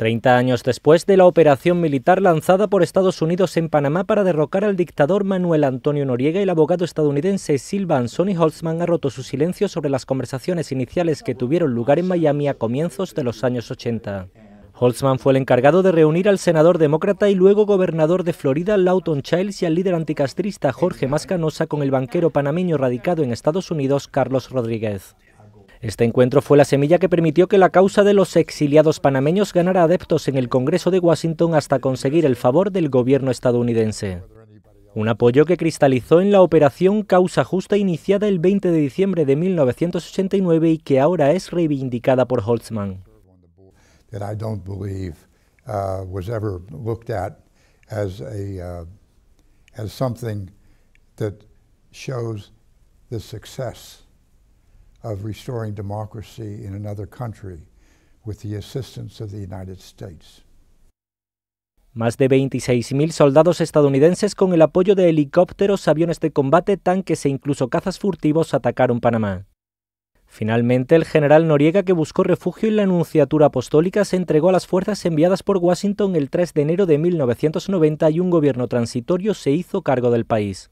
Treinta años después de la operación militar lanzada por Estados Unidos en Panamá para derrocar al dictador Manuel Antonio Noriega, el abogado estadounidense Silvan Sonny Holtzman ha roto su silencio sobre las conversaciones iniciales que tuvieron lugar en Miami a comienzos de los años 80. Holtzman fue el encargado de reunir al senador demócrata y luego gobernador de Florida Lawton Childs y al líder anticastrista Jorge Mascanosa con el banquero panameño radicado en Estados Unidos Carlos Rodríguez. Este encuentro fue la semilla que permitió que la causa de los exiliados panameños ganara adeptos en el Congreso de Washington hasta conseguir el favor del gobierno estadounidense. Un apoyo que cristalizó en la operación Causa Justa iniciada el 20 de diciembre de 1989 y que ahora es reivindicada por Holtzman of restoring democracy in another country with the assistance of the United States. Más de 26.000 soldados estadounidenses con el apoyo de helicópteros, aviones de combate, tanques e incluso cazas furtivos atacaron Panamá. Finalmente, el general Noriega, que buscó refugio en la anunciatura Apostólica, se entregó a las fuerzas enviadas por Washington el 3 de enero de 1990 y un gobierno transitorio se hizo cargo del país.